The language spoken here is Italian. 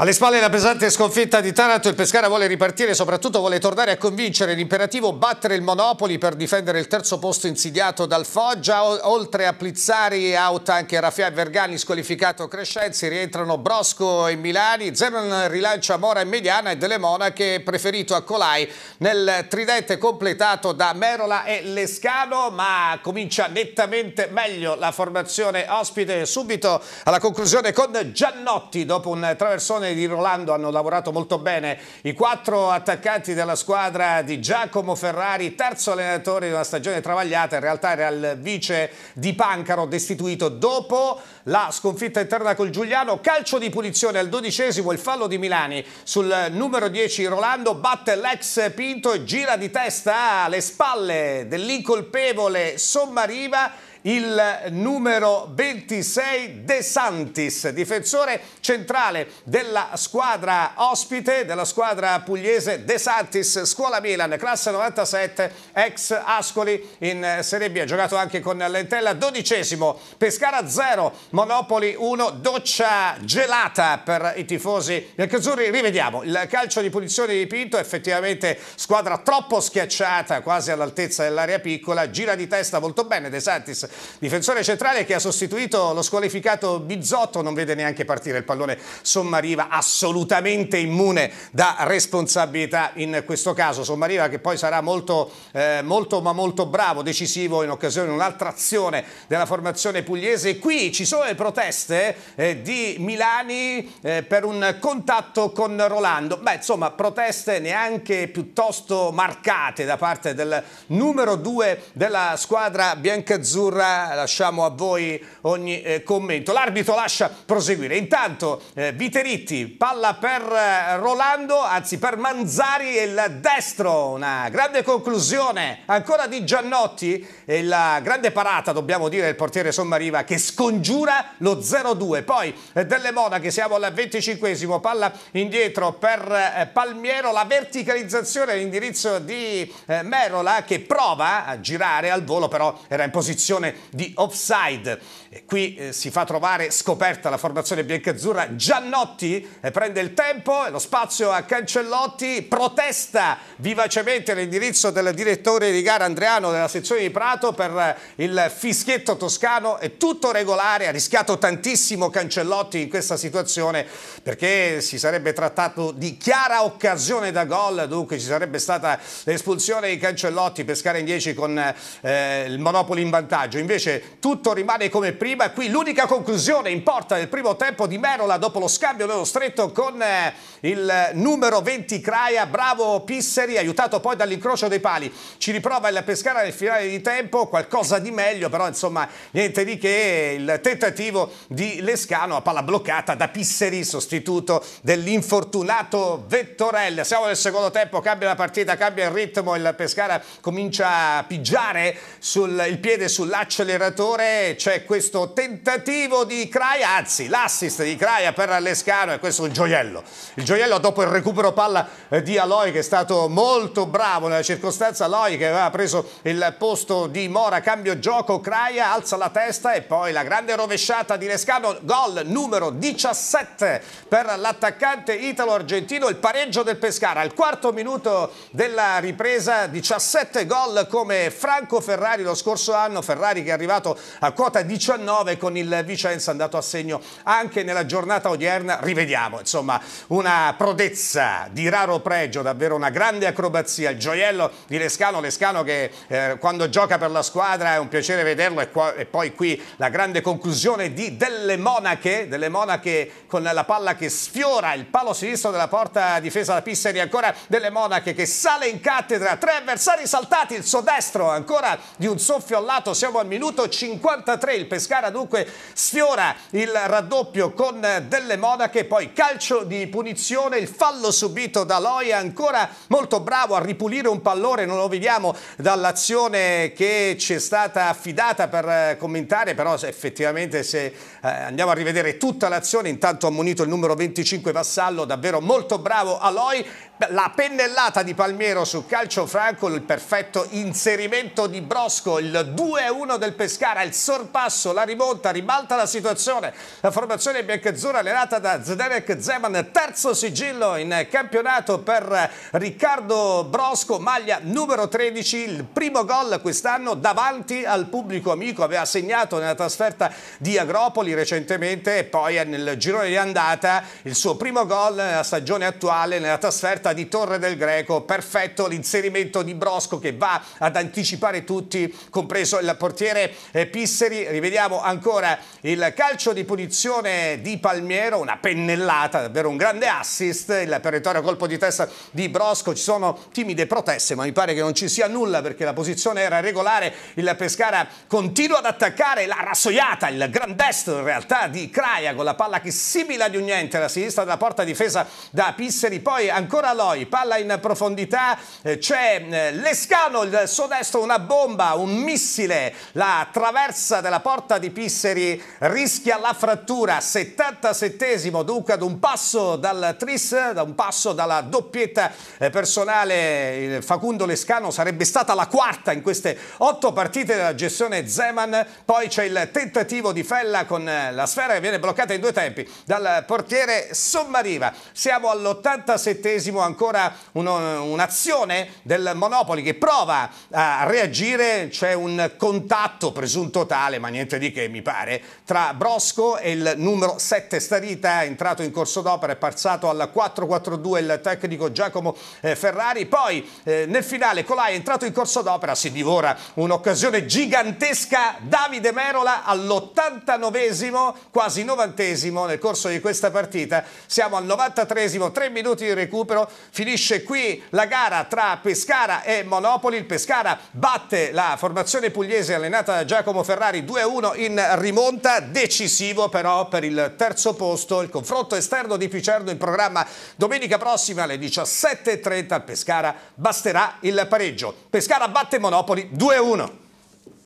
Alle spalle la pesante sconfitta di Taranto, il Pescara vuole ripartire e soprattutto vuole tornare a convincere l'imperativo battere il Monopoli per difendere il terzo posto insidiato dal Foggia. Oltre a Plizzari, out anche Raffia e Vergani, squalificato Crescenzi, rientrano Brosco e Milani, Zeman rilancia Mora e Mediana e Delle Monache preferito a Colai nel tridente completato da Merola e Lescano, ma comincia nettamente meglio la formazione ospite subito alla conclusione con Giannotti dopo un traversone posizione di Rolando hanno lavorato molto bene i quattro attaccanti della squadra di Giacomo Ferrari, terzo allenatore di una stagione travagliata, in realtà era il vice di Pancaro destituito dopo la sconfitta interna col Giuliano, calcio di punizione al dodicesimo, il fallo di Milani sul numero 10 Rolando, batte l'ex Pinto e gira di testa alle spalle dell'incolpevole Sommariva il numero 26 De Santis, difensore centrale della squadra ospite, della squadra pugliese De Santis, Scuola Milan, classe 97, ex Ascoli in Serie B, ha giocato anche con Lentella, dodicesimo, Pescara 0, Monopoli 1, doccia gelata per i tifosi biancazzurri, rivediamo il calcio di punizione di Pinto, effettivamente squadra troppo schiacciata, quasi all'altezza dell'area piccola, gira di testa molto bene De Santis difensore centrale che ha sostituito lo squalificato Bizzotto, non vede neanche partire il pallone Sommariva, assolutamente immune da responsabilità in questo caso. Sommariva che poi sarà molto, eh, molto ma molto bravo, decisivo in occasione di un'altra azione della formazione pugliese. Qui ci sono le proteste eh, di Milani eh, per un contatto con Rolando. Beh, insomma, proteste neanche piuttosto marcate da parte del numero 2 della squadra biancazzurra azzurra, lasciamo a voi ogni eh, commento. L'arbitro lascia proseguire. Intanto eh, Viteretti, palla per eh, Rolando, anzi per Manzari e il destro, una grande conclusione ancora di Giannotti e la grande parata, dobbiamo dire, del portiere Sommariva che scongiura lo 0-2. Poi eh, delle monache siamo al 25esimo, palla indietro per eh, Palmiero, la verticalizzazione all'indirizzo di eh, Merola che prova a girare al volo, però era in posizione situazione di offside. Qui eh, si fa trovare scoperta la formazione biancazzurra. Giannotti eh, prende il tempo e lo spazio a Cancellotti, protesta vivacemente l'indirizzo del direttore di gara Andreano della sezione di Prato per eh, il fischietto toscano. È tutto regolare, ha rischiato tantissimo Cancellotti in questa situazione perché si sarebbe trattato di chiara occasione da gol, dunque ci sarebbe stata l'espulsione di Cancellotti, pescare in 10 con eh, il Monopoli in vantaggio vantaggio, invece tutto rimane come prima qui l'unica conclusione in porta del primo tempo di Merola dopo lo scambio nello stretto con eh, il numero 20 Craia, bravo Pisseri, aiutato poi dall'incrocio dei pali, ci riprova il Pescara nel finale di tempo, qualcosa di meglio, però insomma niente di che il tentativo di Lescano a palla bloccata da Pisseri, sostituto dell'infortunato Vettorella. Siamo nel secondo tempo, cambia la partita, cambia il ritmo, il Pescara comincia a pigiare sul, il piede sull'accio acceleratore c'è questo tentativo di Craia, anzi l'assist di Craia per Lescano e questo è un gioiello. Il gioiello dopo il recupero palla eh, di Aloy che è stato molto bravo nella circostanza, Aloy che aveva preso il posto di Mora, cambio gioco, Craia alza la testa e poi la grande rovesciata di Lescano, gol numero 17 per l'attaccante italo-argentino, il pareggio del Pescara al quarto minuto della ripresa, 17 gol come Franco Ferrari lo scorso anno, Ferrari Cagliari che è arrivato a quota 19 con il Vicenza andato a segno anche nella giornata odierna. Rivediamo, insomma, una prodezza di raro pregio, davvero una grande acrobazia, il gioiello di Lescano, Lescano che eh, quando gioca per la squadra è un piacere vederlo e, qua, e poi qui la grande conclusione di Delle Monache, Delle Monache con la palla che sfiora il palo sinistro della porta difesa da Pisseri, ancora Delle Monache che sale in cattedra, tre avversari saltati, il suo destro ancora di un soffio al lato, siamo a minuto 53 il Pescara dunque sfiora il raddoppio con delle monache, poi calcio di punizione, il fallo subito da Loia, ancora molto bravo a ripulire un pallone, non lo vediamo dall'azione che ci è stata affidata per eh, commentare, però effettivamente se eh, andiamo a rivedere tutta l'azione, intanto ha munito il numero 25 Vassallo, davvero molto bravo Aloi la pennellata di Palmiero su calcio franco, il perfetto inserimento di Brosco, il 2-1 del Pescara, il sorpasso, la rimonta, ribalta la situazione. La formazione biancazzurra allenata da Zdenek Zeman, terzo sigillo in campionato per Riccardo Brosco, maglia numero 13, il primo gol quest'anno davanti al pubblico amico, aveva segnato nella trasferta di Agropoli recentemente e poi nel girone di andata il suo primo gol nella stagione attuale nella trasferta offerta di Torre del Greco, perfetto l'inserimento di Brosco che va ad anticipare tutti, compreso il portiere eh, Pisseri. Rivediamo ancora il calcio di punizione di Palmiero, una pennellata, davvero un grande assist, il perentorio colpo di testa di Brosco, ci sono timide proteste ma mi pare che non ci sia nulla perché la posizione era regolare, il Pescara continua ad attaccare la rassoiata, il gran destro in realtà di Craia con la palla che simila di un niente alla sinistra della porta difesa da Pisseri, poi ancora Caloi, palla in profondità, eh, c'è eh, Lescano, il suo destro, una bomba, un missile, la traversa della porta di Pisseri rischia la frattura, 77esimo dunque ad un passo dal tris, da un passo dalla doppietta eh, personale, Facundo Lescano sarebbe stata la quarta in queste otto partite della gestione Zeman, poi c'è il tentativo di Fella con la sfera che viene bloccata in due tempi dal portiere Sommariva, siamo all'87esimo ancora un'azione del Monopoli che prova a reagire, c'è un contatto presunto tale, ma niente di che mi pare, tra Brosco e il numero 7 Starita, entrato in corso d'opera è passato al 4-4-2 il tecnico Giacomo eh, Ferrari, poi eh, nel finale Colai è entrato in corso d'opera, si divora un'occasione gigantesca Davide Merola all89 quasi 90 nel corso di questa partita, siamo al 93 3 minuti di recupero, Finisce qui la gara tra Pescara e Monopoli. Il Pescara batte la formazione pugliese allenata da Giacomo Ferrari 2-1 in rimonta. Decisivo però per il terzo posto. Il confronto esterno di Picerno in programma domenica prossima alle 17.30. Al Pescara basterà il pareggio. Pescara batte Monopoli 2-1.